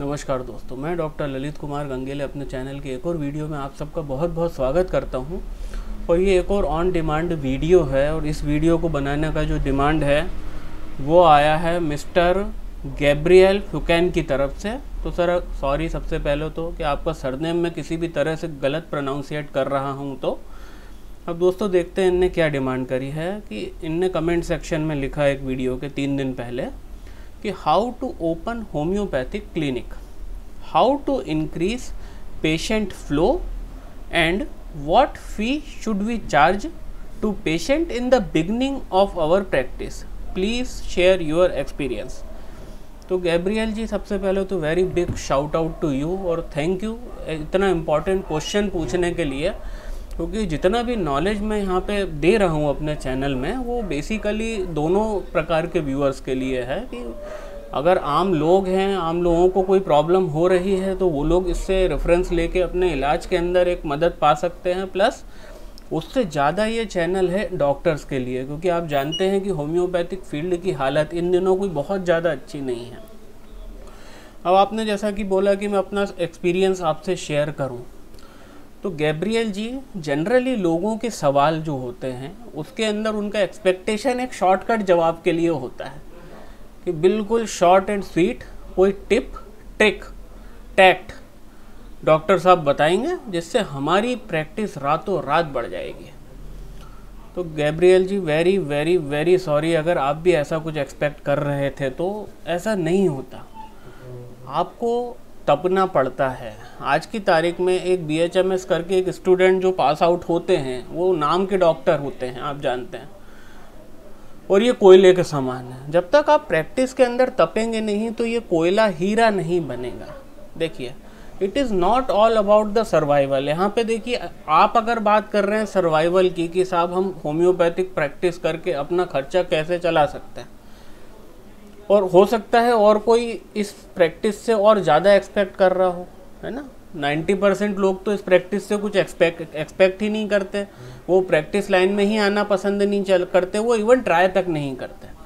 नमस्कार दोस्तों मैं डॉक्टर ललित कुमार गंगेले अपने चैनल के एक और वीडियो में आप सबका बहुत बहुत स्वागत करता हूं और ये एक और ऑन डिमांड वीडियो है और इस वीडियो को बनाने का जो डिमांड है वो आया है मिस्टर गैब्रियल फुकैन की तरफ से तो सर सॉरी सबसे पहले तो कि आपका सरनेम में किसी भी तरह से गलत प्रोनाउंसिएट कर रहा हूँ तो अब दोस्तों देखते हैं इनने क्या डिमांड करी है कि इनने कमेंट सेक्शन में लिखा एक वीडियो के तीन दिन पहले कि how to open homeopathic clinic how to increase patient flow and what fee should we charge to patient in the beginning of our practice please share your experience तो Gabriel ji सबसे पहले तो very big shout out to you और thank you इतना important question पूछने के लिए क्योंकि जितना भी नॉलेज मैं यहाँ पे दे रहा हूँ अपने चैनल में वो बेसिकली दोनों प्रकार के व्यूअर्स के लिए है कि अगर आम लोग हैं आम लोगों को कोई प्रॉब्लम हो रही है तो वो लोग इससे रेफरेंस लेके अपने इलाज के अंदर एक मदद पा सकते हैं प्लस उससे ज़्यादा ये चैनल है डॉक्टर्स के लिए क्योंकि आप जानते हैं कि होम्योपैथिक फील्ड की हालत इन दिनों कोई बहुत ज़्यादा अच्छी नहीं है अब आपने जैसा कि बोला कि मैं अपना एक्सपीरियंस आपसे शेयर करूं तो गैब्रियल जी जनरली लोगों के सवाल जो होते हैं उसके अंदर उनका एक्सपेक्टेशन एक शॉर्टकट जवाब के लिए होता है कि बिल्कुल शॉर्ट एंड स्वीट कोई टिप ट्रिक टैक्ट डॉक्टर साहब बताएंगे जिससे हमारी प्रैक्टिस रातों रात बढ़ जाएगी तो Gabriel ji very very very sorry अगर आप भी ऐसा कुछ एक्सपेक्ट कर रहे थे तो ऐसा नहीं होता आपको तपना पड़ता है आज की तारीख में एक बी एच एम एस करके एक स्टूडेंट जो पास आउट होते हैं वो नाम के डॉक्टर होते हैं आप जानते हैं और ये कोयले के समान है जब तक आप प्रैक्टिस के अंदर तपेंगे नहीं तो ये कोयला हीरा नहीं बनेगा देखिए it is not all about the survival यहाँ पे देखिए आप अगर बात कर रहे हैं सर्वाइवल की कि साहब हम होम्योपैथिक प्रैक्टिस करके अपना खर्चा कैसे चला सकते हैं और हो सकता है और कोई इस प्रैक्टिस से और ज़्यादा एक्सपेक्ट कर रहा हो है ना 90 परसेंट लोग तो इस प्रैक्टिस से कुछ एक्सपेक्ट एक्सपेक्ट ही नहीं करते वो प्रैक्टिस लाइन में ही आना पसंद नहीं चल करते वो इवन ट्राई तक नहीं करते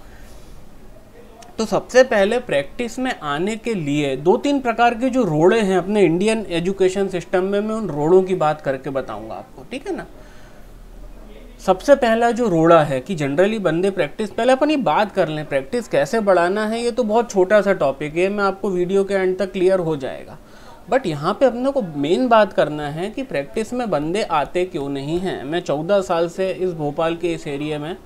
तो सबसे पहले प्रैक्टिस में आने के लिए दो तीन प्रकार के जो रोड़े हैं अपने इंडियन एजुकेशन सिस्टम में मैं उन रोड़ों की बात करके बताऊंगा आपको ठीक है ना सबसे पहला जो रोड़ा है कि जनरली बंदे प्रैक्टिस पहले अपन ये बात कर लें प्रैक्टिस कैसे बढ़ाना है ये तो बहुत छोटा सा टॉपिक है मैं आपको वीडियो के एंड तक क्लियर हो जाएगा बट यहाँ पे अपने को मेन बात करना है कि प्रैक्टिस में बंदे आते क्यों नहीं हैं मैं चौदह साल से इस भोपाल के इस एरिए में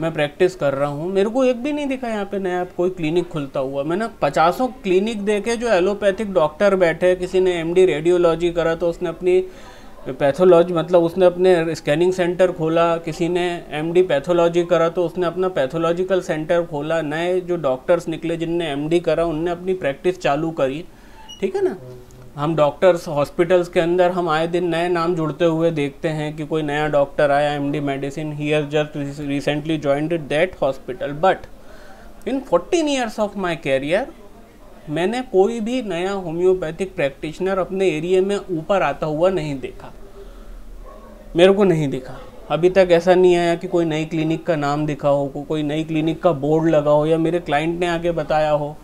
मैं प्रैक्टिस कर रहा हूँ मेरे को एक भी नहीं दिखा यहाँ पे नया कोई क्लिनिक खुलता हुआ मैंने पचासों क्लिनिक देखे जो एलोपैथिक डॉक्टर बैठे किसी ने एमडी रेडियोलॉजी करा तो उसने अपनी पैथोलॉजी मतलब उसने अपने स्कैनिंग सेंटर खोला किसी ने एमडी पैथोलॉजी करा तो उसने अपना पैथोलॉजिकल सेंटर खोला नए जो डॉक्टर्स निकले जिनने एमडी करा उनने अपनी प्रैक्टिस चालू करी ठीक है ना हम डॉक्टर्स हॉस्पिटल्स के अंदर हम आए दिन नए नाम जुड़ते हुए देखते हैं कि कोई नया डॉक्टर आया M D medicine he just recently joined that hospital but in fourteen years of my career मैंने कोई भी नया होम्योपैथिक प्रैक्टिशनर अपने एरिया में ऊपर आता हुआ नहीं देखा मेरे को नहीं दिखा अभी तक ऐसा नहीं आया कि कोई नई क्लिनिक का नाम दिखा हो को, कोई नई क्लिनिक का बोर्ड लगा हो या मेरे क्लाइंट ने आके बताया हो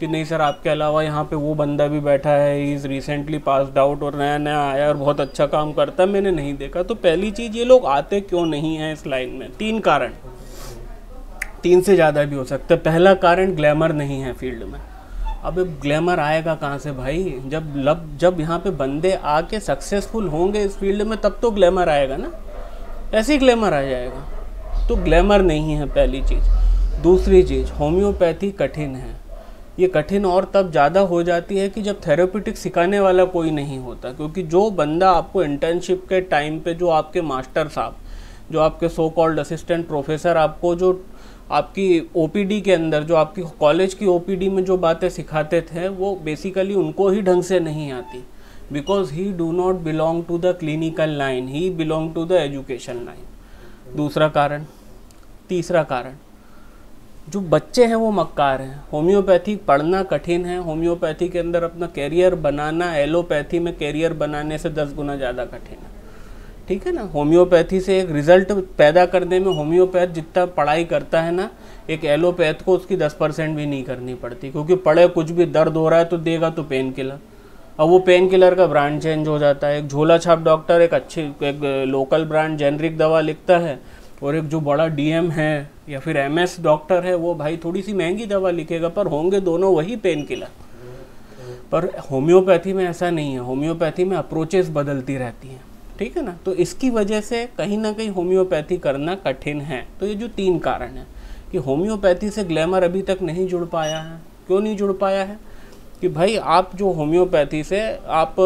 कि नहीं सर आपके अलावा यहाँ पे वो बंदा भी बैठा है इज़ रिसेंटली पासड आउट और नया नया आया और बहुत अच्छा काम करता है मैंने नहीं देखा तो पहली चीज़ ये लोग आते क्यों नहीं हैं इस लाइन में तीन कारण तीन से ज़्यादा भी हो सकता है पहला कारण ग्लैमर नहीं है फील्ड में अब ग्लैमर आएगा कहाँ से भाई जब लब जब यहाँ पे बंदे आके सक्सेसफुल होंगे इस फील्ड में तब तो ग्लैमर आएगा ना ऐसे ही ग्लैमर आ जाएगा तो ग्लैमर नहीं है पहली चीज़ दूसरी चीज़ होम्योपैथी कठिन है ये कठिन और तब ज़्यादा हो जाती है कि जब थेरेपीटिक सिखाने वाला कोई नहीं होता क्योंकि जो बंदा आपको इंटर्नशिप के टाइम पे जो आपके मास्टर साहब जो आपके सो कॉल्ड असिस्टेंट प्रोफेसर आपको जो आपकी ओपीडी के अंदर जो आपकी कॉलेज की ओपीडी में जो बातें सिखाते थे वो बेसिकली उनको ही ढंग से नहीं आती because he do not belong to the clinical line he belong to the education line दूसरा कारण तीसरा कारण जो बच्चे हैं वो मक्कार हैं होम्योपैथी पढ़ना कठिन है होम्योपैथी के अंदर अपना कैरियर बनाना एलोपैथी में कैरियर बनाने से दस गुना ज़्यादा कठिन है ठीक है ना होम्योपैथी से एक रिजल्ट पैदा करने में होम्योपैथ जितना पढ़ाई करता है ना एक एलोपैथ को उसकी दस परसेंट भी नहीं करनी पड़ती क्योंकि पढ़े कुछ भी दर्द हो रहा है तो देगा तो पेन किलर अब वो पेन किलर का ब्रांड चेंज हो जाता है एक झोला छाप डॉक्टर एक अच्छी एक लोकल ब्रांड जेनरिक दवा लिखता है और एक जो बड़ा डीएम है या फिर एमएस डॉक्टर है वो भाई थोड़ी सी महंगी दवा लिखेगा पर होंगे दोनों वही पेन किलर पर होम्योपैथी में ऐसा नहीं है होम्योपैथी में अप्रोचेस बदलती रहती हैं ठीक है ना तो इसकी वजह से कहीं ना कहीं होम्योपैथी करना कठिन है तो ये जो तीन कारण हैं कि होम्योपैथी से ग्लैमर अभी तक नहीं जुड़ पाया है क्यों नहीं जुड़ पाया है कि भाई आप जो होम्योपैथी से आप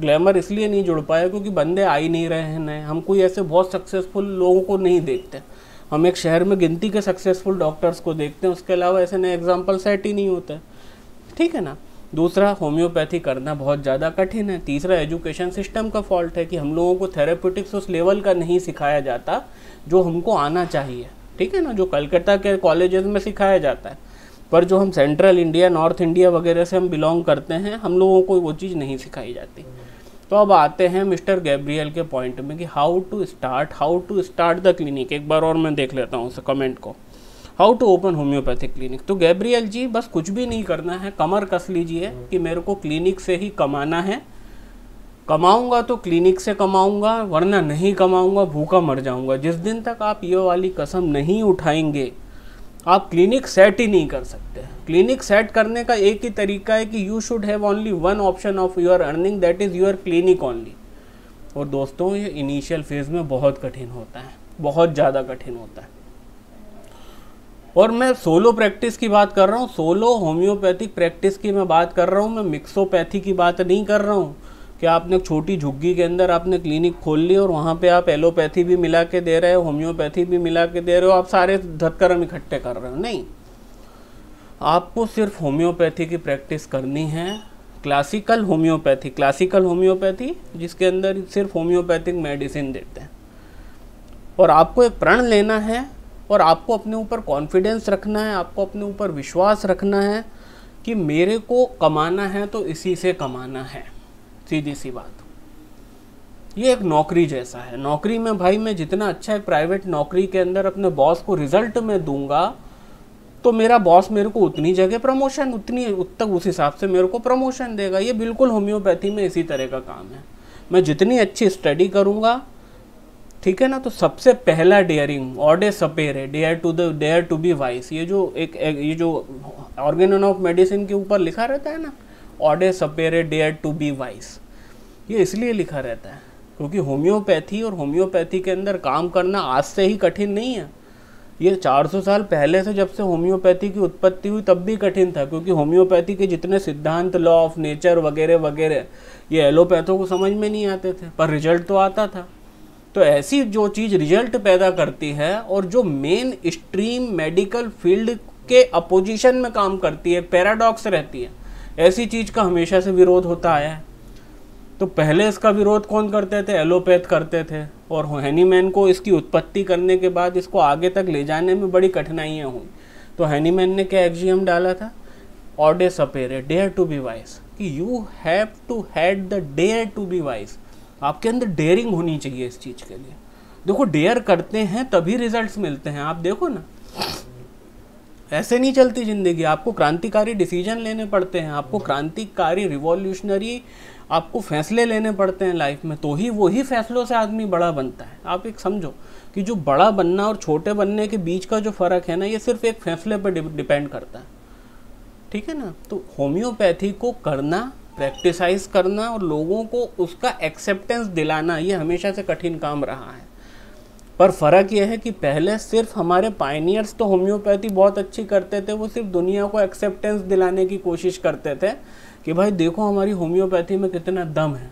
ग्लैमर इसलिए नहीं जुड़ पाए क्योंकि बंदे आ ही नहीं रहे हैं नए हम कोई ऐसे बहुत सक्सेसफुल लोगों को नहीं देखते हम एक शहर में गिनती के सक्सेसफुल डॉक्टर्स को देखते हैं उसके अलावा ऐसे नए एग्जाम्पल सेट ही नहीं होते ठीक है ना दूसरा होम्योपैथी करना बहुत ज़्यादा कठिन है तीसरा एजुकेशन सिस्टम का फॉल्ट है कि हम लोगों को थेरेप्यूटिक्स उस लेवल का नहीं सिखाया जाता जो हमको आना चाहिए ठीक है ना जो कलकत्ता के कॉलेजेस में सिखाया जाता है पर जो हम सेंट्रल इंडिया नॉर्थ इंडिया वगैरह से हम बिलोंग करते हैं हम लोगों को वो चीज़ नहीं सिखाई जाती तो अब आते हैं मिस्टर गैब्रियल के पॉइंट में कि how to start how to start the clinic एक बार और मैं देख लेता हूँ उस कमेंट को how to open homeopathic clinic तो गैब्रियल जी बस कुछ भी नहीं करना है कमर कस लीजिए कि मेरे को क्लिनिक से ही कमाना है कमाऊंगा तो क्लिनिक से कमाऊंगा वरना नहीं कमाऊंगा भूखा मर जाऊंगा जिस दिन तक आप ये वाली कसम नहीं उठाएंगे आप क्लिनिक सेट ही नहीं कर सकते क्लिनिक सेट करने का एक ही तरीका है कि you should have only one option of your earning that is your clinic only और दोस्तों ये इनिशियल फेज़ में बहुत कठिन होता है बहुत ज़्यादा कठिन होता है और मैं सोलो प्रैक्टिस की बात कर रहा हूँ सोलो होम्योपैथिक प्रैक्टिस की मैं बात कर रहा हूँ मैं मिक्सोपैथी की बात नहीं कर रहा हूँ कि आपने छोटी झुग्गी के अंदर आपने क्लिनिक खोल ली और वहाँ पे आप एलोपैथी भी मिला के दे रहे हो होम्योपैथी भी मिला के दे रहे हो आप सारे धतकर्म इकट्ठे कर रहे हो नहीं आपको सिर्फ होम्योपैथी की प्रैक्टिस करनी है क्लासिकल होम्योपैथी क्लासिकल होम्योपैथी जिसके अंदर सिर्फ होम्योपैथिक मेडिसिन देते हैं और आपको एक प्रण लेना है और आपको अपने ऊपर कॉन्फिडेंस रखना है आपको अपने ऊपर विश्वास रखना है कि मेरे को कमाना है तो इसी से कमाना है सीधी सी बात ये एक नौकरी जैसा है नौकरी में भाई मैं जितना अच्छा एक प्राइवेट नौकरी के अंदर अपने बॉस को रिजल्ट में दूंगा तो मेरा बॉस मेरे को उतनी जगह प्रमोशन उतनी तक उस हिसाब से मेरे को प्रमोशन देगा ये बिल्कुल होम्योपैथी में इसी तरह का काम है मैं जितनी अच्छी स्टडी करूँगा ठीक है ना तो सबसे पहला डेयरिंग ऑडे सपेर है dare to the dare to be wise ये जो एक, एक ये जो ऑर्गेन ऑफ मेडिसिन के ऊपर लिखा रहता है ना ऑडे सपेर है डेयर टू बी वाइस ये इसलिए लिखा रहता है क्योंकि होम्योपैथी और होम्योपैथी के अंदर काम करना आज से ही कठिन नहीं है ये 400 साल पहले से जब से होम्योपैथी की उत्पत्ति हुई तब भी कठिन था क्योंकि होम्योपैथी के जितने सिद्धांत लॉ ऑफ नेचर वगैरह वगैरह ये एलोपैथों को समझ में नहीं आते थे पर रिजल्ट तो आता था तो ऐसी जो चीज़ रिजल्ट पैदा करती है और जो मेन स्ट्रीम मेडिकल फील्ड के अपोजिशन में काम करती है पैराडॉक्स रहती है ऐसी चीज़ का हमेशा से विरोध होता आया है तो पहले इसका विरोध कौन करते थे एलोपैथ करते थे और हैनीमैन को इसकी उत्पत्ति करने के बाद इसको आगे तक ले जाने में बड़ी कठिनाइयाँ हुई तो हैनीमैन ने क्या एक्जियम डाला था ऑडे सपेरे डेयर टू बी वाइस कि you have to had the dare to be wise आपके अंदर डेयरिंग होनी चाहिए इस चीज़ के लिए देखो डेयर करते हैं तभी रिजल्ट्स मिलते हैं आप देखो ना ऐसे नहीं चलती ज़िंदगी आपको क्रांतिकारी डिसीजन लेने पड़ते हैं आपको क्रांतिकारी रिवॉल्यूशनरी आपको फैसले लेने पड़ते हैं लाइफ में तो ही वही फैसलों से आदमी बड़ा बनता है आप एक समझो कि जो बड़ा बनना और छोटे बनने के बीच का जो फ़र्क है ना ये सिर्फ एक फैसले पर डिपेंड करता है ठीक है ना तो होम्योपैथी को करना प्रैक्टिसाइज करना और लोगों को उसका एक्सेप्टेंस दिलाना ये हमेशा से कठिन काम रहा है पर फ़र्क यह है कि पहले सिर्फ हमारे पाइनियर्स तो होम्योपैथी बहुत अच्छी करते थे वो सिर्फ दुनिया को एक्सेप्टेंस दिलाने की कोशिश करते थे कि भाई देखो हमारी होम्योपैथी में कितना दम है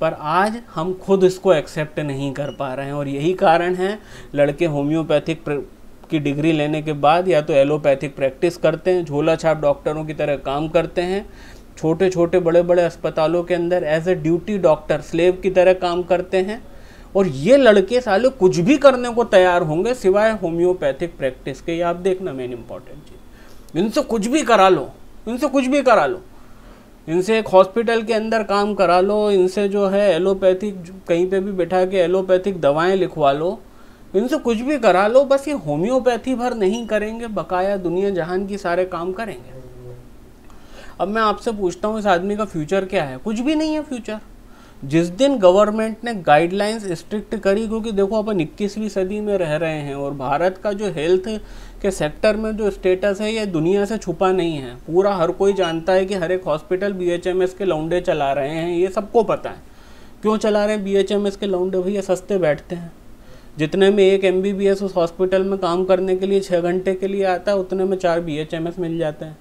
पर आज हम खुद इसको एक्सेप्ट नहीं कर पा रहे हैं और यही कारण है लड़के होम्योपैथिक की डिग्री लेने के बाद या तो एलोपैथिक प्रैक्टिस करते हैं झोला छाप डॉक्टरों की तरह काम करते हैं छोटे छोटे बड़े बड़े अस्पतालों के अंदर as a duty doctor slave की तरह काम करते हैं और ये लड़के साले कुछ भी करने को तैयार होंगे सिवाय होम्योपैथिक प्रैक्टिस के ये आप देखना मेन इम्पॉर्टेंट चीज़ इनसे कुछ भी करा लो इनसे कुछ भी करा लो इनसे एक हॉस्पिटल के अंदर काम करा लो इनसे जो है एलोपैथिक कहीं पे भी बैठा के एलोपैथिक दवाएं लिखवा लो इनसे कुछ भी करा लो बस ये होम्योपैथी भर नहीं करेंगे बकाया दुनिया जहान की सारे काम करेंगे अब मैं आपसे पूछता हूँ इस आदमी का फ्यूचर क्या है कुछ भी नहीं है फ्यूचर जिस दिन गवर्नमेंट ने गाइडलाइंस स्ट्रिक्ट करी क्योंकि देखो अपन इक्कीसवीं सदी में रह रहे हैं और भारत का जो हेल्थ के सेक्टर में जो स्टेटस है ये दुनिया से छुपा नहीं है पूरा हर कोई जानता है कि हर एक हॉस्पिटल बी के लौंडे चला रहे हैं ये सबको पता है क्यों चला रहे हैं बी के लौंडे भैया सस्ते बैठते हैं जितने में एक एम उस हॉस्पिटल में काम करने के लिए छः घंटे के लिए आता है उतने में चार बी मिल जाते हैं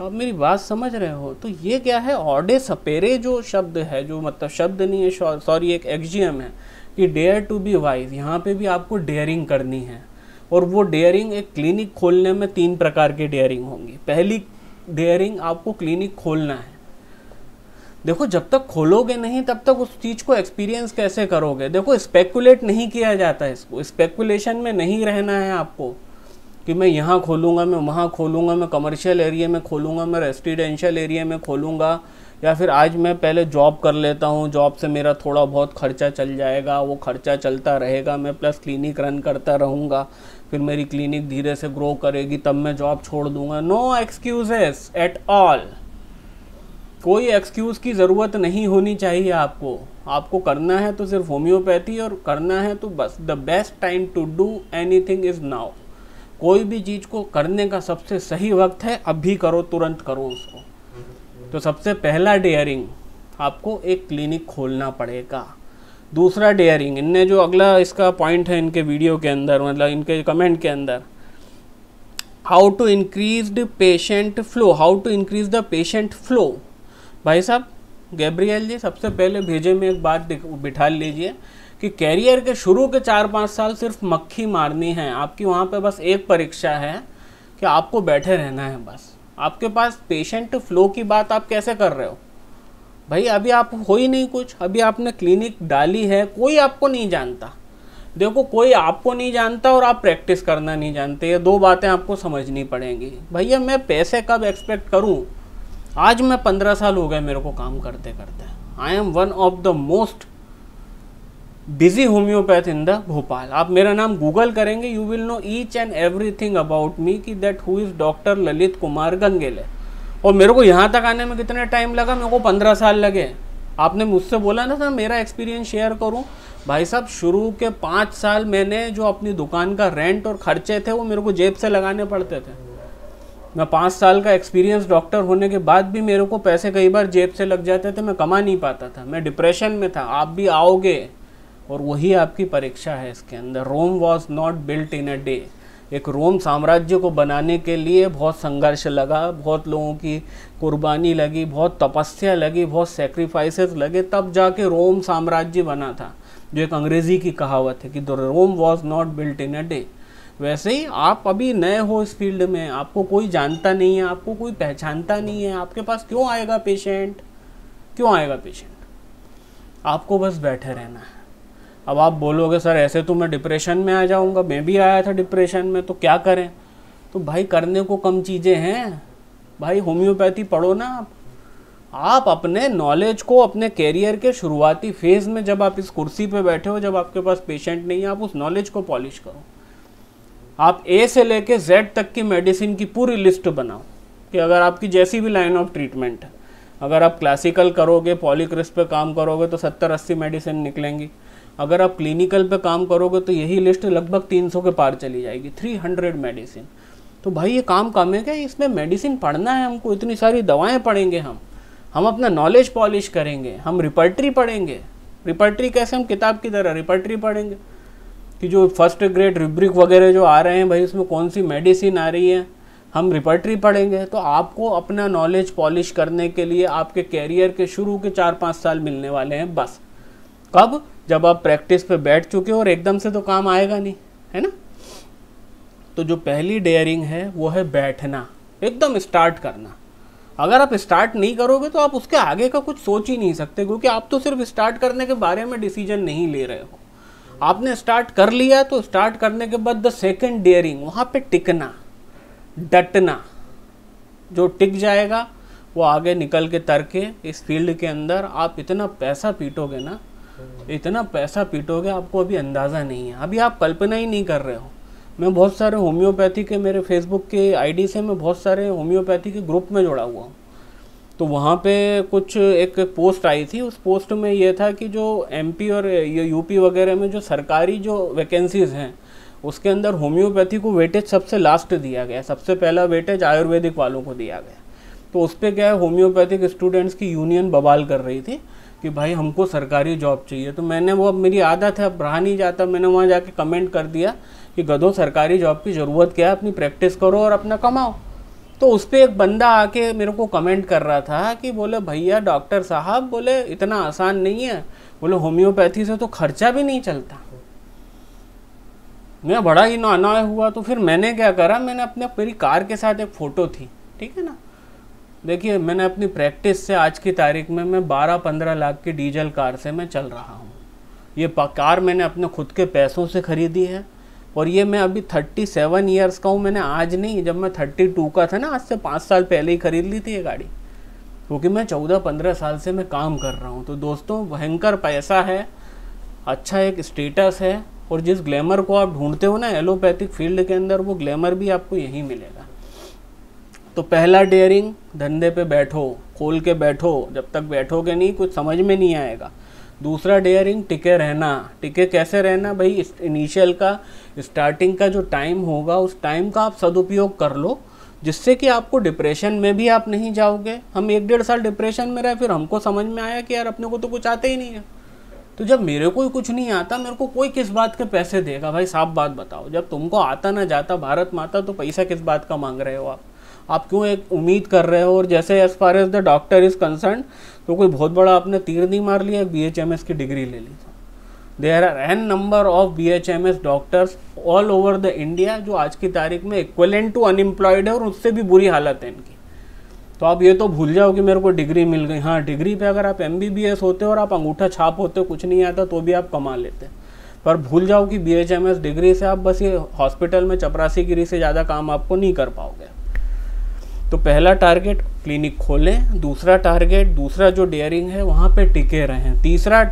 आप मेरी बात समझ रहे हो तो ये क्या है ऑडे सपेरे जो शब्द है जो मतलब शब्द नहीं है सॉरी एक एक्जियम है कि डेयर टू बी वाइज यहाँ पे भी आपको डेयरिंग करनी है और वो डेयरिंग एक क्लिनिक खोलने में तीन प्रकार की डेयरिंग होंगी पहली डेयरिंग आपको क्लिनिक खोलना है देखो जब तक खोलोगे नहीं तब तक उस चीज़ को एक्सपीरियंस कैसे करोगे देखो स्पेकुलेट नहीं किया जाता है इसको स्पेकुलेशन में नहीं रहना है आपको कि मैं यहाँ खोलूँगा मैं वहाँ खोलूँगा मैं कमर्शियल एरिया में खोलूँगा मैं रेसिडेंशियल एरिया में खोलूँगा या फिर आज मैं पहले जॉब कर लेता हूँ जॉब से मेरा थोड़ा बहुत खर्चा चल जाएगा वो खर्चा चलता रहेगा मैं प्लस क्लिनिक रन करता रहूँगा फिर मेरी क्लिनिक धीरे से ग्रो करेगी तब मैं जॉब छोड़ दूँगा नो एक्सक्यूजेस एट ऑल कोई एक्सक्यूज़ की ज़रूरत नहीं होनी चाहिए आपको आपको करना है तो सिर्फ होम्योपैथी और करना है तो बस the best time to do anything is now कोई भी चीज़ को करने का सबसे सही वक्त है अभी करो तुरंत करो उसको तो सबसे पहला डेयरिंग आपको एक क्लिनिक खोलना पड़ेगा दूसरा डेयरिंग इनने जो अगला इसका पॉइंट है इनके वीडियो के अंदर मतलब इनके कमेंट के अंदर how to increase the patient flow how to increase the patient flow भाई साहब गैब्रियल जी सबसे पहले भेजे में एक बात बिठा लीजिए कि कैरियर के शुरू के चार पाँच साल सिर्फ मक्खी मारनी है आपकी वहाँ पर बस एक परीक्षा है कि आपको बैठे रहना है बस आपके पास पेशेंट फ्लो की बात आप कैसे कर रहे हो भाई अभी आप हो ही नहीं कुछ अभी आपने क्लिनिक डाली है कोई आपको नहीं जानता देखो कोई आपको नहीं जानता और आप प्रैक्टिस करना नहीं जानते ये दो बातें आपको समझनी पड़ेंगी भैया मैं पैसे कब एक्सपेक्ट करूं आज मैं पंद्रह साल हो गए मेरे को काम करते करते I am one of the most busy homeopath in the Bhopal आप मेरा नाम गूगल करेंगे you will know each and everything about me कि that who is doctor Lalit Kumar Gangel है और मेरे को यहाँ तक आने में कितना टाइम लगा मेरे को पंद्रह साल लगे आपने मुझसे बोला ना सर मेरा एक्सपीरियंस शेयर करूँ भाई साहब शुरू के पाँच साल मैंने जो अपनी दुकान का रेंट और खर्चे थे वो मेरे को जेब से लगाने पड़ते थे मैं पाँच साल का एक्सपीरियंस डॉक्टर होने के बाद भी मेरे को पैसे कई बार जेब से लग जाते थे मैं कमा नहीं पाता था मैं डिप्रेशन में था आप भी आओगे और वही आपकी परीक्षा है इसके अंदर Rome was not built in a day एक रोम साम्राज्य को बनाने के लिए बहुत संघर्ष लगा बहुत लोगों की कुर्बानी लगी बहुत तपस्या लगी बहुत सेक्रीफाइसेस लगे तब जाके रोम साम्राज्य बना था जो एक अंग्रेज़ी की कहावत है कि the Rome was not built in a day वैसे ही आप अभी नए हो इस फील्ड में आपको कोई जानता नहीं है आपको कोई पहचानता नहीं है आपके पास क्यों आएगा पेशेंट क्यों आएगा पेशेंट आपको बस बैठे रहना है अब आप बोलोगे सर ऐसे तो मैं डिप्रेशन में आ जाऊँगा मैं भी आया था डिप्रेशन में तो क्या करें तो भाई करने को कम चीज़ें हैं भाई होम्योपैथी पढ़ो ना आप आप अपने नॉलेज को अपने कैरियर के शुरुआती फेज़ में जब आप इस कुर्सी पे बैठे हो जब आपके पास पेशेंट नहीं है आप उस नॉलेज को पॉलिश करो आप ए से लेके जेड तक की मेडिसिन की पूरी लिस्ट बनाओ कि अगर आपकी जैसी भी लाइन ऑफ ट्रीटमेंट है अगर आप क्लासिकल करोगे पॉलीक्रिस्ट पे काम करोगे तो सत्तर अस्सी मेडिसिन निकलेंगी अगर आप क्लिनिकल पे काम करोगे तो यही लिस्ट लगभग 300 के पार चली जाएगी 300 मेडिसिन तो भाई ये काम कम है क्या इसमें मेडिसिन पढ़ना है हमको इतनी सारी दवाएं पढ़ेंगे हम हम अपना नॉलेज पॉलिश करेंगे हम रिपर्टरी पढ़ेंगे रिपर्टरी कैसे हम किताब की तरह रिपर्टरी पढ़ेंगे कि जो फर्स्ट ग्रेड रिब्रिक वगैरह जो आ रहे हैं भाई उसमें कौन सी मेडिसिन आ रही है हम रिपर्टरी पढ़ेंगे तो आपको अपना नॉलेज पॉलिश करने के लिए आपके कैरियर के शुरू के चार पाँच साल मिलने वाले हैं बस कब जब आप प्रैक्टिस पे बैठ चुके हो और एकदम से तो काम आएगा नहीं है ना तो जो पहली डेयरिंग है वो है बैठना एकदम स्टार्ट करना अगर आप स्टार्ट नहीं करोगे तो आप उसके आगे का कुछ सोच ही नहीं सकते क्योंकि आप तो सिर्फ स्टार्ट करने के बारे में डिसीजन नहीं ले रहे हो आपने स्टार्ट कर लिया तो स्टार्ट करने के बाद द सेकेंड डेयरिंग वहाँ पे टिकना डटना जो टिक जाएगा वो आगे निकल के तर के इस फील्ड के अंदर आप इतना पैसा पीटोगे ना इतना पैसा पीटोगे आपको अभी अंदाज़ा नहीं है अभी आप कल्पना ही नहीं कर रहे हो मैं बहुत सारे होम्योपैथी के मेरे फेसबुक के आईडी से मैं बहुत सारे होम्योपैथी के ग्रुप में जुड़ा हुआ हूँ तो वहाँ पे कुछ एक पोस्ट आई थी उस पोस्ट में ये था कि जो एमपी और ये यूपी वगैरह में जो सरकारी जो वैकेंसीज़ हैं उसके अंदर होम्योपैथी को वेटेज सबसे लास्ट दिया गया सबसे पहला वेटेज आयुर्वेदिक वालों को दिया गया तो उस पर क्या है होम्योपैथिक स्टूडेंट्स की यूनियन बवाल कर रही थी कि भाई हमको सरकारी जॉब चाहिए तो मैंने वो अब मेरी आदत है अब रहा नहीं जाता मैंने वहाँ जाके कमेंट कर दिया कि गधो सरकारी जॉब की ज़रूरत क्या है अपनी प्रैक्टिस करो और अपना कमाओ तो उस पर एक बंदा आके मेरे को कमेंट कर रहा था कि बोले भैया डॉक्टर साहब बोले इतना आसान नहीं है बोले होम्योपैथी से तो खर्चा भी नहीं चलता मैं बड़ा ही नानाय हुआ तो फिर मैंने क्या करा मैंने अपने मेरी कार के साथ एक फ़ोटो थी ठीक है ना देखिए मैंने अपनी प्रैक्टिस से आज की तारीख में मैं 12-15 लाख की डीजल कार से मैं चल रहा हूँ ये कार मैंने अपने खुद के पैसों से ख़रीदी है और ये मैं अभी 37 इयर्स का हूँ मैंने आज नहीं जब मैं 32 का था ना आज से पाँच साल पहले ही ख़रीद ली थी ये गाड़ी क्योंकि मैं चौदह पंद्रह साल से मैं काम कर रहा हूँ तो दोस्तों भयंकर पैसा है अच्छा एक स्टेटस है और जिस ग्लैमर को आप ढूंढते हो ना एलोपैथिक फील्ड के अंदर वो ग्लैमर भी आपको यहीं मिलेगा तो पहला डेयरिंग धंधे पे बैठो खोल के बैठो जब तक बैठोगे नहीं कुछ समझ में नहीं आएगा दूसरा डेयरिंग टिके रहना टिके कैसे रहना भाई इनिशियल का स्टार्टिंग का जो टाइम होगा उस टाइम का आप सदुपयोग कर लो जिससे कि आपको डिप्रेशन में भी आप नहीं जाओगे हम एक डेढ़ साल डिप्रेशन में रहे फिर हमको समझ में आया कि यार अपने को तो कुछ आते ही नहीं है तो जब मेरे को कुछ नहीं आता मेरे को कोई किस बात के पैसे देगा भाई साफ बात बताओ जब तुमको आता ना जाता भारत माता तो पैसा किस बात का मांग रहे हो आप आप क्यों एक उम्मीद कर रहे हो और जैसे as far as the doctor is concern तो कोई बहुत बड़ा आपने तीर नहीं मार लिया बी एच एम एस की डिग्री ले ली there are N number of B H M S doctors all over the India जो आज की तारीख में इक्वलेंट टू अनएम्प्लॉयड है और उससे भी बुरी हालत है इनकी तो आप ये तो भूल जाओ कि मेरे को डिग्री मिल गई हाँ डिग्री पे अगर आप एम बी बी एस होते हो और आप अंगूठा छाप होते हो कुछ नहीं आता तो भी आप कमा लेते पर भूल जाओ कि B H M S degree से आप बस ये हॉस्पिटल में चपरासी गिरी से ज़्यादा काम आपको नहीं कर पाओगे तो पहला टारगेट क्लिनिक खोलें दूसरा टारगेट दूसरा जो डेयरिंग है वहाँ पे टिके रहें तीसरा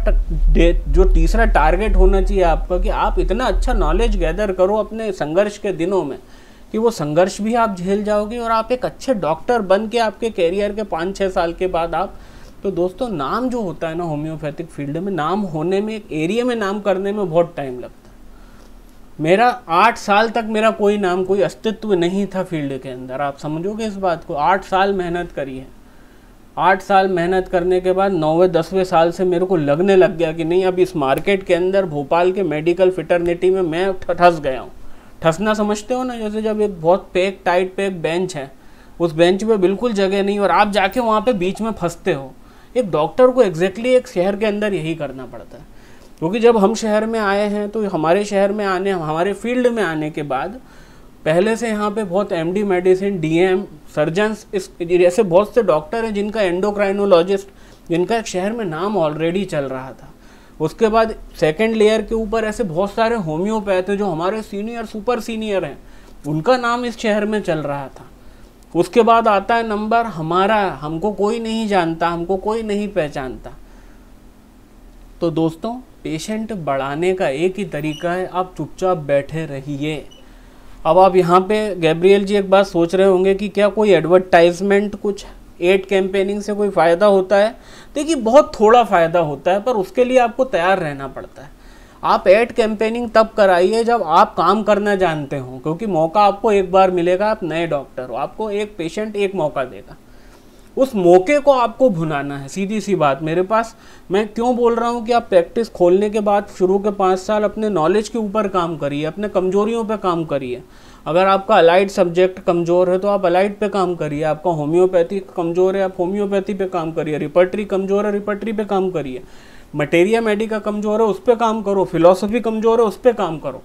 जो तीसरा टारगेट होना चाहिए आपका कि आप इतना अच्छा नॉलेज गैदर करो अपने संघर्ष के दिनों में कि वो संघर्ष भी आप झेल जाओगे और आप एक अच्छे डॉक्टर बन के आपके कैरियर के पाँच छः साल के बाद आप तो दोस्तों नाम जो होता है ना होम्योपैथिक फील्ड में नाम होने में एक एरिया में नाम करने में बहुत टाइम लगता है मेरा आठ साल तक मेरा कोई नाम कोई अस्तित्व नहीं था फील्ड के अंदर आप समझोगे इस बात को आठ साल मेहनत करी है आठ साल मेहनत करने के बाद नौवें दसवें साल से मेरे को लगने लग गया कि नहीं अब इस मार्केट के अंदर भोपाल के मेडिकल फिटर्निटी में मैं ठस गया हूँ ठसना समझते हो ना जैसे जब एक बहुत पैक टाइट पैक बेंच है उस बेंच पे बिल्कुल जगह नहीं और आप जाके वहाँ पे बीच में फंसते हो एक डॉक्टर को एग्जैक्टली exactly एक शहर के अंदर यही करना पड़ता है क्योंकि जब हम शहर में आए हैं तो हमारे शहर में आने हमारे फील्ड में आने के बाद पहले से यहाँ पे बहुत एमडी मेडिसिन डीएम सर्जन्स इस ऐसे बहुत से डॉक्टर हैं जिनका एंडोक्राइनोलॉजिस्ट जिनका एक शहर में नाम ऑलरेडी चल रहा था उसके बाद सेकेंड लेयर के ऊपर ऐसे बहुत सारे होम्योपैथ जो हमारे सीनियर सुपर सीनियर हैं उनका नाम इस शहर में चल रहा था उसके बाद आता है नंबर हमारा हमको कोई नहीं जानता हमको कोई नहीं पहचानता तो दोस्तों पेशेंट बढ़ाने का एक ही तरीका है आप चुपचाप बैठे रहिए अब आप यहाँ पे गैब्रियल जी एक बात सोच रहे होंगे कि क्या कोई एडवर्टाइजमेंट कुछ एड कैंपेनिंग से कोई फ़ायदा होता है देखिए बहुत थोड़ा फ़ायदा होता है पर उसके लिए आपको तैयार रहना पड़ता है आप एड कैंपेनिंग तब कराइए जब आप काम करना जानते हो क्योंकि मौका आपको एक बार मिलेगा आप नए डॉक्टर हो आपको एक पेशेंट एक मौका देगा उस मौके को आपको भुनाना है सीधी सी बात मेरे पास मैं क्यों बोल रहा हूँ कि आप प्रैक्टिस खोलने के बाद शुरू के पाँच साल अपने नॉलेज के ऊपर काम करिए अपने कमजोरियों पर काम करिए अगर आपका अलाइड सब्जेक्ट कमज़ोर है तो आप अलाइड पे काम करिए आपका होम्योपैथी कमज़ोर है आप होम्योपैथी पे काम करिए रिपर्टरी कमज़ोर है रिपर्टरी पे काम करिए मटेरिया मेडिका कमज़ोर है उस पर काम करो फिलोसफी कमज़ोर है उस पर काम करो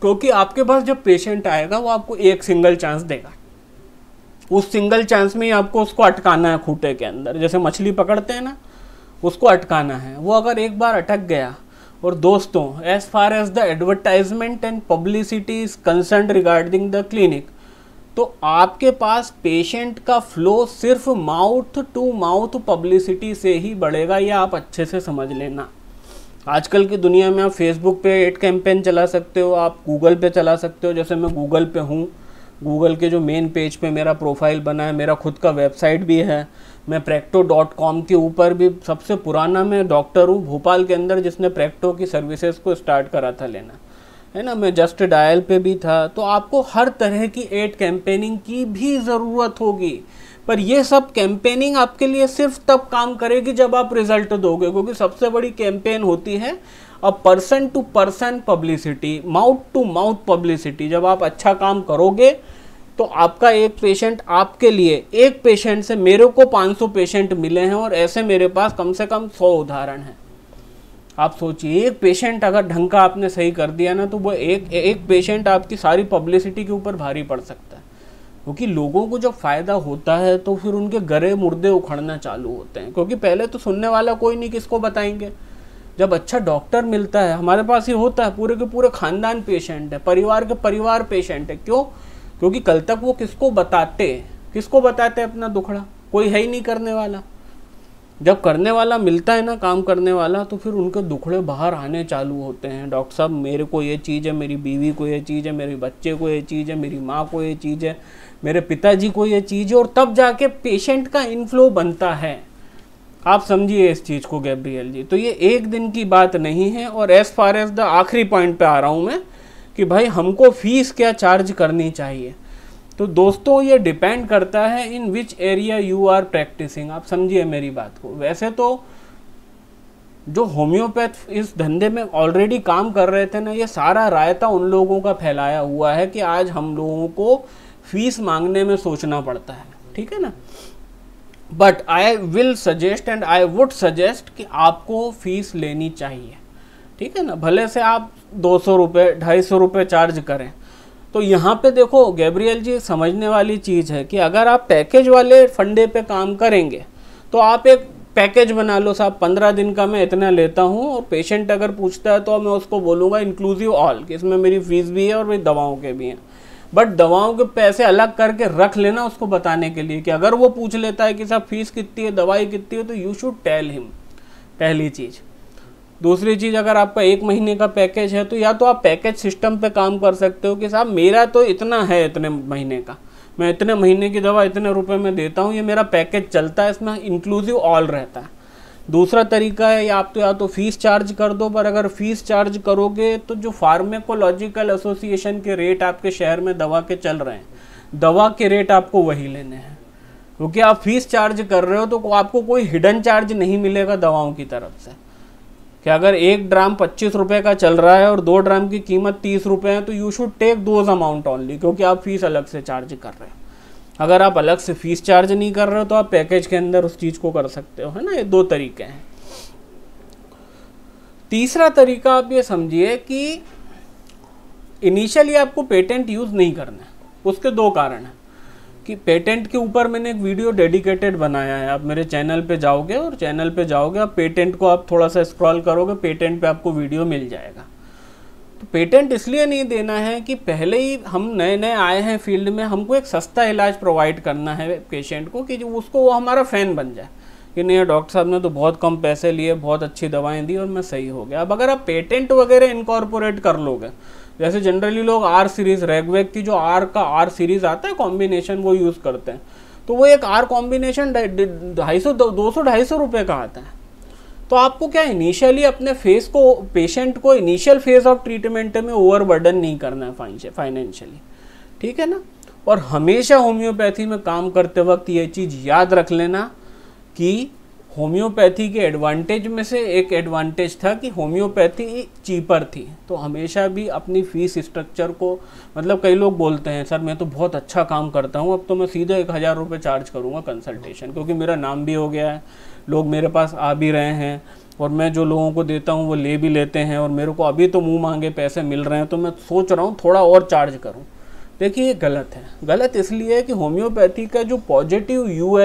क्योंकि आपके पास जब पेशेंट आएगा वो आपको एक सिंगल चांस देगा उस सिंगल चांस में ही आपको उसको अटकाना है खूटे के अंदर जैसे मछली पकड़ते हैं ना उसको अटकाना है वो अगर एक बार अटक गया और दोस्तों as far as the advertisement and publicity is concern regarding the clinic तो आपके पास पेशेंट का फ्लो सिर्फ माउथ टू माउथ पब्लिसिटी से ही बढ़ेगा ये आप अच्छे से समझ लेना आजकल की दुनिया में आप फेसबुक पे एड कैंपेन चला सकते हो आप गूगल पे चला सकते हो जैसे मैं गूगल पे हूँ गूगल के जो मेन पेज पे मेरा प्रोफाइल बना है मेरा खुद का वेबसाइट भी है मैं प्रैक्टो डॉट कॉम के ऊपर भी सबसे पुराना मैं डॉक्टर हूँ भोपाल के अंदर जिसने प्रैक्टो की सर्विसेज को स्टार्ट करा था लेना है ना मैं जस्ट डायल पे भी था तो आपको हर तरह की एड कैंपेनिंग की भी ज़रूरत होगी पर ये सब कैंपेनिंग आपके लिए सिर्फ तब काम करेगी जब आप रिजल्ट दोगे क्योंकि सबसे बड़ी कैंपेन होती है अब person to person publicity mouth to mouth publicity जब आप अच्छा काम करोगे तो आपका एक पेशेंट आपके लिए एक पेशेंट से मेरे को 500 पेशेंट मिले हैं और ऐसे मेरे पास कम से कम 100 उदाहरण हैं आप सोचिए एक पेशेंट अगर ढंग का आपने सही कर दिया ना तो वो एक एक पेशेंट आपकी सारी पब्लिसिटी के ऊपर भारी पड़ सकता है क्योंकि लोगों को जब फ़ायदा होता है तो फिर उनके गरे मुर्दे उखड़ना चालू होते हैं क्योंकि पहले तो सुनने वाला कोई नहीं किसको बताएंगे जब अच्छा डॉक्टर मिलता है हमारे पास ये होता है पूरे के पूरे खानदान पेशेंट है परिवार के परिवार पेशेंट है क्यों क्योंकि कल तक वो किसको बताते किसको बताते अपना दुखड़ा कोई है ही नहीं करने वाला जब करने वाला मिलता है ना काम करने वाला तो फिर उनके दुखड़े बाहर आने चालू होते हैं डॉक्टर साहब मेरे को ये चीज़ है मेरी बीवी को ये चीज़ है मेरे बच्चे को ये चीज़ है मेरी माँ को ये चीज़ है मेरे पिताजी को ये चीज़ है और तब जाके पेशेंट का इनफ्लो बनता है आप समझिए इस चीज़ को गैब्रियल जी तो ये एक दिन की बात नहीं है और एज़ फार एज़ द आखिरी पॉइंट पे आ रहा हूं मैं कि भाई हमको फीस क्या चार्ज करनी चाहिए तो दोस्तों ये डिपेंड करता है in which area you are practicing आप समझिए मेरी बात को वैसे तो जो होम्योपैथ इस धंधे में ऑलरेडी काम कर रहे थे ना ये सारा रायता उन लोगों का फैलाया हुआ है कि आज हम लोगों को फीस मांगने में सोचना पड़ता है ठीक है ना but I will suggest and I would suggest कि आपको फीस लेनी चाहिए ठीक है ना भले से आप दो सौ रुपये ढाई सौ रुपये चार्ज करें तो यहाँ पे देखो गैब्रियल जी समझने वाली चीज़ है कि अगर आप पैकेज वाले फंडे पे काम करेंगे तो आप एक पैकेज बना लो साहब पंद्रह दिन का मैं इतना लेता हूँ और पेशेंट अगर पूछता है तो मैं उसको बोलूँगा इंक्लूसिव ऑल कि इसमें मेरी फ़ीस भी है और मेरी दवाओं के भी हैं बट दवाओं के पैसे अलग करके रख लेना उसको बताने के लिए कि अगर वो पूछ लेता है कि साहब फीस कितनी है दवाई कितनी है तो यू शुड टेल हिम पहली चीज़ दूसरी चीज़ अगर आपका एक महीने का पैकेज है तो या तो आप पैकेज सिस्टम पे काम कर सकते हो कि साहब मेरा तो इतना है इतने महीने का मैं इतने महीने की दवा इतने रुपए में देता हूँ ये मेरा पैकेज चलता है इसमें इंक्लूसिव ऑल रहता है दूसरा तरीका है आप तो या तो फीस चार्ज कर दो पर अगर फीस चार्ज करोगे तो जो फार्मेकोलॉजिकल एसोसिएशन के रेट आपके शहर में दवा के चल रहे हैं दवा के रेट आपको वही लेने हैं क्योंकि आप फीस चार्ज कर रहे हो तो आपको कोई हिडन चार्ज नहीं मिलेगा दवाओं की तरफ से कि अगर एक ड्राम पच्चीस रुपये का चल रहा है और दो ड्राम की कीमत तीस रुपये है तो you should take those amount only क्योंकि आप फीस अलग से चार्ज कर रहे हैं अगर आप अलग से फीस चार्ज नहीं कर रहे हो तो आप पैकेज के अंदर उस चीज़ को कर सकते हो है ना ये दो तरीके हैं तीसरा तरीका आप ये समझिए कि इनिशियली आपको पेटेंट यूज़ नहीं करना है उसके दो कारण हैं कि पेटेंट के ऊपर मैंने एक वीडियो डेडिकेटेड बनाया है आप मेरे चैनल पे जाओगे और चैनल पे जाओगे आप पेटेंट को आप थोड़ा सा स्क्रॉल करोगे पेटेंट पे आपको वीडियो मिल जाएगा पेटेंट इसलिए नहीं देना है कि पहले ही हम नए नए आए हैं फील्ड में हमको एक सस्ता इलाज प्रोवाइड करना है पेशेंट को कि जो उसको वो हमारा फ़ैन बन जाए कि नहीं डॉक्टर साहब ने तो बहुत कम पैसे लिए बहुत अच्छी दवाएं दी और मैं सही हो गया अब अगर आप पेटेंट वगैरह इनकॉर्पोरेट कर लोगे जैसे जनरली लोग आर सीरीज़ रेगवेक की जो आर का आर सीरीज़ आता है कॉम्बिनेशन वो यूज़ करते हैं तो वो एक आर कॉम्बिनेशन ढाई सौ दो सौ ढाई सौ रुपये का आता है तो आपको क्या इनिशियली अपने फेस को पेशेंट को इनिशियल फेज ऑफ ट्रीटमेंट में ओवरबर्डन नहीं करना है फाइनेंशियली ठीक है ना और हमेशा होम्योपैथी में काम करते वक्त ये चीज़ याद रख लेना कि होम्योपैथी के एडवांटेज में से एक एडवांटेज था कि होम्योपैथी चीपर थी तो हमेशा भी अपनी फीस स्ट्रक्चर को मतलब कई लोग बोलते हैं सर मैं तो बहुत अच्छा काम करता हूँ अब तो मैं सीधा एक हज़ार रुपये चार्ज करूँगा कंसल्टेशन क्योंकि मेरा नाम भी हो गया है लोग मेरे पास आ भी रहे हैं और मैं जो लोगों को देता हूँ वो ले भी लेते हैं और मेरे को अभी तो मुँह मांगे पैसे मिल रहे हैं तो मैं सोच रहा हूँ थोड़ा और चार्ज करूँ देखिए ये गलत है गलत इसलिए है कि होम्योपैथी का जो पॉजिटिव यू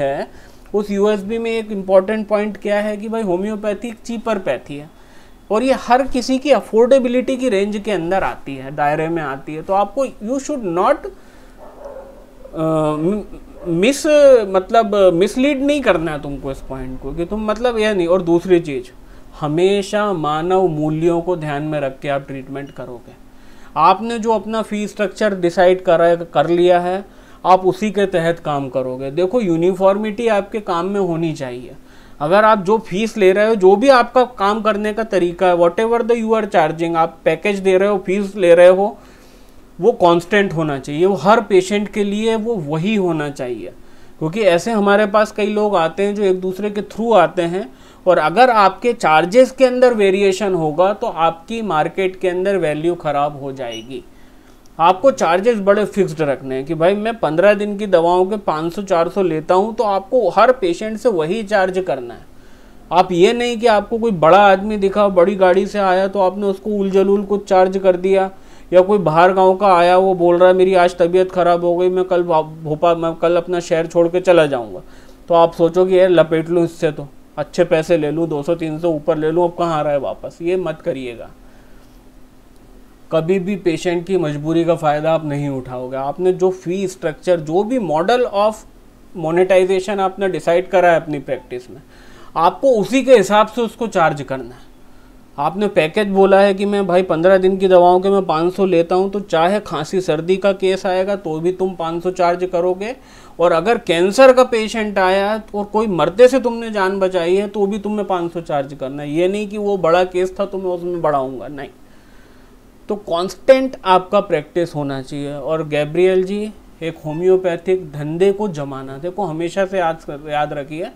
है उस यू में एक इम्पॉर्टेंट पॉइंट क्या है कि भाई होम्योपैथी चीपर पैथी है और ये हर किसी की अफोर्डेबिलिटी की रेंज के अंदर आती है दायरे में आती है तो आपको यू शुड नॉट मिस मतलब मिसलीड नहीं करना है तुमको इस पॉइंट को कि तुम मतलब यह नहीं और दूसरी चीज़ हमेशा मानव मूल्यों को ध्यान में रख के आप ट्रीटमेंट करोगे आपने जो अपना फी स्ट्रक्चर डिसाइड करा कर लिया है आप उसी के तहत काम करोगे देखो यूनिफॉर्मिटी आपके काम में होनी चाहिए अगर आप जो फीस ले रहे हो जो भी आपका काम करने का तरीका है whatever the you are charging आप पैकेज दे रहे हो फीस ले रहे हो वो कांस्टेंट होना चाहिए वो हर पेशेंट के लिए वो वही होना चाहिए क्योंकि ऐसे हमारे पास कई लोग आते हैं जो एक दूसरे के थ्रू आते हैं और अगर आपके चार्जेस के अंदर वेरिएशन होगा तो आपकी मार्केट के अंदर वैल्यू ख़राब हो जाएगी आपको चार्जेस बड़े फिक्स्ड रखने हैं कि भाई मैं पंद्रह दिन की दवाओं के चार सौ लेता हूँ तो आपको हर पेशेंट से वही चार्ज करना है आप ये नहीं कि आपको कोई बड़ा आदमी दिखा बड़ी गाड़ी से आया तो आपने उसको उलझलूल कुछ चार्ज कर दिया या कोई बाहर गांव का आया वो बोल रहा है मेरी आज तबीयत ख़राब हो गई मैं कल भोपाल मैं कल अपना शहर छोड़ के चला जाऊँगा तो आप सोचो कि यार लपेट लूँ इससे तो अच्छे पैसे ले लूँ दो सौ ऊपर ले लूँ अब कहाँ आ रहा है वापस ये मत करिएगा कभी भी पेशेंट की मजबूरी का फ़ायदा आप नहीं उठाओगे आपने जो फ़ी स्ट्रक्चर जो भी मॉडल ऑफ मोनेटाइजेशन आपने डिसाइड करा है अपनी प्रैक्टिस में आपको उसी के हिसाब से उसको चार्ज करना है आपने पैकेज बोला है कि मैं भाई पंद्रह दिन की दवाओं के मैं पाँच सौ लेता हूँ तो चाहे खांसी सर्दी का केस आएगा तो भी तुम पाँच सौ चार्ज करोगे और अगर कैंसर का पेशेंट आया और कोई मरते से तुमने जान बचाई है तो भी तुम्हें पाँच सौ चार्ज करना है ये नहीं कि वो बड़ा केस था तो मैं उसमें बढ़ाऊँगा नहीं तो कॉन्स्टेंट आपका प्रैक्टिस होना चाहिए और गैब्रियल जी एक होम्योपैथिक धंधे को जमाना देखो हमेशा से याद याद रखिए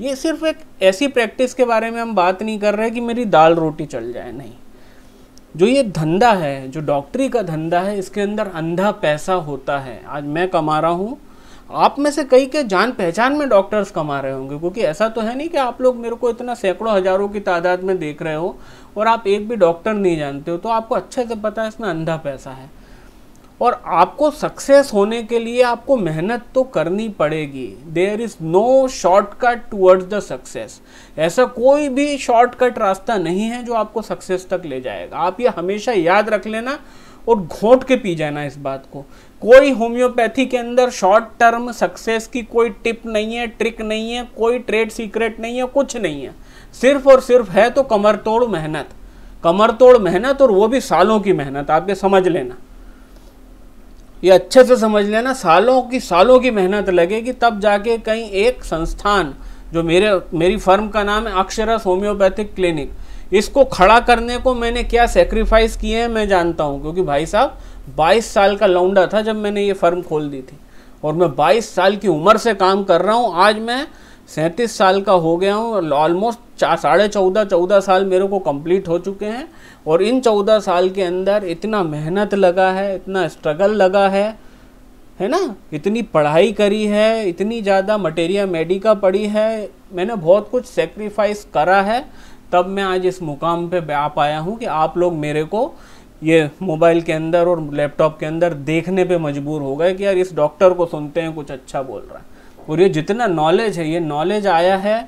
ये सिर्फ एक ऐसी प्रैक्टिस के बारे में हम बात नहीं कर रहे कि मेरी दाल रोटी चल जाए नहीं जो ये धंधा है जो डॉक्टरी का धंधा है इसके अंदर अंधा पैसा होता है आज मैं कमा रहा हूँ आप में से कई के जान पहचान में डॉक्टर्स कमा रहे होंगे क्योंकि ऐसा तो है नहीं कि आप लोग मेरे को इतना सैकड़ों हज़ारों की तादाद में देख रहे हो और आप एक भी डॉक्टर नहीं जानते हो तो आपको अच्छे से पता है इसमें अंधा पैसा है और आपको सक्सेस होने के लिए आपको मेहनत तो करनी पड़ेगी there is no shortcut towards the success ऐसा कोई भी शॉर्टकट रास्ता नहीं है जो आपको सक्सेस तक ले जाएगा आप ये हमेशा याद रख लेना और घोट के पी जाना इस बात को कोई होम्योपैथी के अंदर शॉर्ट टर्म सक्सेस की कोई टिप नहीं है ट्रिक नहीं है कोई ट्रेड सीक्रेट नहीं है कुछ नहीं है सिर्फ और सिर्फ है तो कमर तोड़ मेहनत कमर तोड़ मेहनत और वो भी सालों की मेहनत आपके समझ लेना ये अच्छे से समझ लेना सालों की सालों की मेहनत लगेगी तब जाके कहीं एक संस्थान जो मेरे मेरी फर्म का नाम है अक्षरस होम्योपैथिक क्लिनिक इसको खड़ा करने को मैंने क्या सेक्रीफाइस किए हैं मैं जानता हूँ क्योंकि भाई साहब 22 साल का लौंडा था जब मैंने ये फर्म खोल दी थी और मैं 22 साल की उम्र से काम कर रहा हूँ आज मैं सैंतीस साल का हो गया हूँ ऑलमोस्ट चार साढ़े चौदह चौदह साल मेरे को कंप्लीट हो चुके हैं और इन चौदह साल के अंदर इतना मेहनत लगा है इतना स्ट्रगल लगा है है ना इतनी पढ़ाई करी है इतनी ज़्यादा मटेरिया मेडिका पढ़ी है मैंने बहुत कुछ सेक्रीफाइस करा है तब मैं आज इस मुकाम पे आ पाया हूँ कि आप लोग मेरे को ये मोबाइल के अंदर और लैपटॉप के अंदर देखने पे मजबूर हो गए कि यार इस डॉक्टर को सुनते हैं कुछ अच्छा बोल रहा है और ये जितना नॉलेज है ये नॉलेज आया है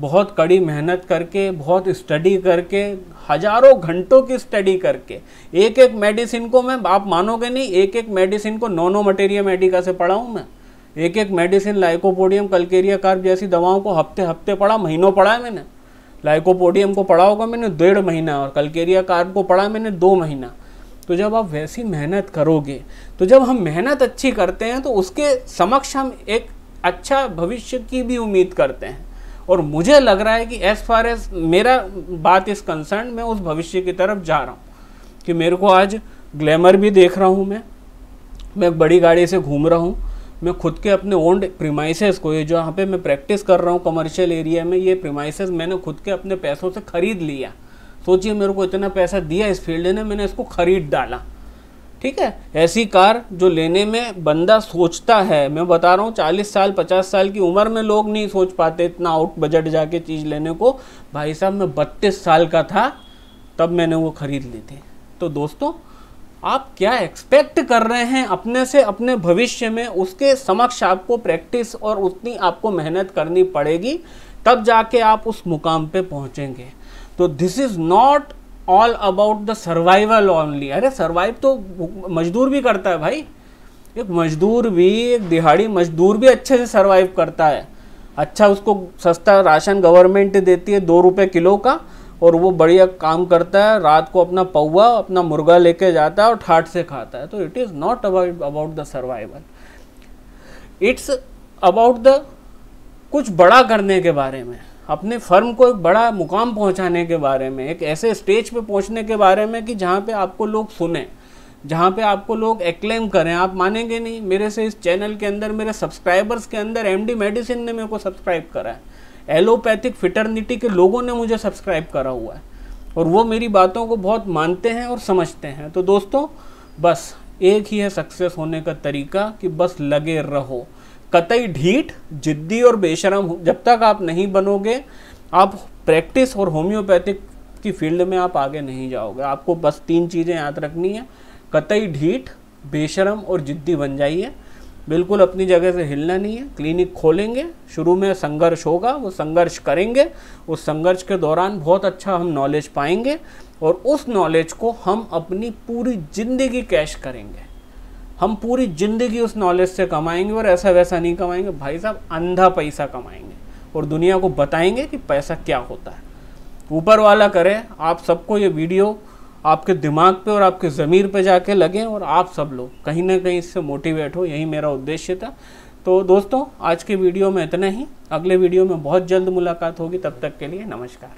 बहुत कड़ी मेहनत करके बहुत स्टडी करके हजारों घंटों की स्टडी करके एक एक मेडिसिन को मैं आप मानोगे नहीं एक एक मेडिसिन को नोनो मटेरिया मेडिका से पढ़ा हूँ मैं एक एक मेडिसिन लाइकोपोडियम कलकेरिया कार्ब जैसी दवाओं को हफ्ते हफ्ते पढ़ा महीनों पढ़ा है मैंने लाइकोपोडियम को पढ़ा होगा मैंने डेढ़ महीना और कलकेरिया कार्ब को पढ़ा मैंने दो महीना तो जब आप वैसी मेहनत करोगे तो जब हम मेहनत अच्छी करते हैं तो उसके समक्ष हम एक अच्छा भविष्य की भी उम्मीद करते हैं और मुझे लग रहा है कि एज फार एज मेरा बात इस कंसर्न मैं उस भविष्य की तरफ जा रहा हूँ कि मेरे को आज ग्लैमर भी देख रहा हूँ मैं मैं बड़ी गाड़ी से घूम रहा हूँ मैं खुद के अपने ओल्ड प्रीमाइसेस को ये जो यहाँ पे मैं प्रैक्टिस कर रहा हूँ कमर्शियल एरिया में ये प्रीमाइसेस मैंने खुद के अपने पैसों से ख़रीद लिया सोचिए मेरे को इतना पैसा दिया इस फील्ड ने मैंने इसको ख़रीद डाला ठीक है ऐसी कार जो लेने में बंदा सोचता है मैं बता रहा हूँ चालीस साल पचास साल की उम्र में लोग नहीं सोच पाते इतना आउट बजट जाके चीज़ लेने को भाई साहब मैं बत्तीस साल का था तब मैंने वो खरीद ली थी तो दोस्तों आप क्या एक्सपेक्ट कर रहे हैं अपने से अपने भविष्य में उसके समक्ष आपको प्रैक्टिस और उतनी आपको मेहनत करनी पड़ेगी तब जाके आप उस मुकाम पे पहुँचेंगे तो this is not all about the survival only अरे सर्वाइव तो मजदूर भी करता है भाई एक मजदूर भी एक दिहाड़ी मजदूर भी अच्छे से सर्वाइव करता है अच्छा उसको सस्ता राशन गवर्नमेंट देती है दो रुपये किलो का और वो बढ़िया काम करता है रात को अपना पौवा अपना मुर्गा लेके जाता है और ठाट से खाता है तो it is not about about the survival it's about the कुछ बड़ा करने के बारे में अपने फर्म को एक बड़ा मुकाम पहुंचाने के बारे में एक ऐसे स्टेज पे पहुंचने के बारे में कि जहाँ पे आपको लोग सुने जहाँ पे आपको लोग एक्लेम करें आप मानेंगे नहीं मेरे से इस चैनल के अंदर मेरे सब्सक्राइबर्स के अंदर एमडी मेडिसिन ने मेरे को सब्सक्राइब करा है एलोपैथिक फिटर्निटी के लोगों ने मुझे सब्सक्राइब करा हुआ है और वो मेरी बातों को बहुत मानते हैं और समझते हैं तो दोस्तों बस एक ही है सक्सेस होने का तरीका कि बस लगे रहो कतई ढीठ जिद्दी और बेशरम जब तक आप नहीं बनोगे आप प्रैक्टिस और होम्योपैथिक की फील्ड में आप आगे नहीं जाओगे आपको बस तीन चीज़ें याद रखनी है कतई ढीठ बेशरम और जिद्दी बन जाइए बिल्कुल अपनी जगह से हिलना नहीं है क्लिनिक खोलेंगे शुरू में संघर्ष होगा वो संघर्ष करेंगे उस संघर्ष के दौरान बहुत अच्छा हम नॉलेज पाएंगे और उस नॉलेज को हम अपनी पूरी ज़िंदगी कैश करेंगे हम पूरी ज़िंदगी उस नॉलेज से कमाएंगे और ऐसा वैसा नहीं कमाएंगे भाई साहब अंधा पैसा कमाएंगे और दुनिया को बताएंगे कि पैसा क्या होता है ऊपर वाला करें आप सबको ये वीडियो आपके दिमाग पे और आपके ज़मीर पे जाके लगें और आप सब लोग कहीं ना कहीं इससे मोटिवेट हो यही मेरा उद्देश्य था तो दोस्तों आज के वीडियो में इतना ही अगले वीडियो में बहुत जल्द मुलाकात होगी तब तक के लिए नमस्कार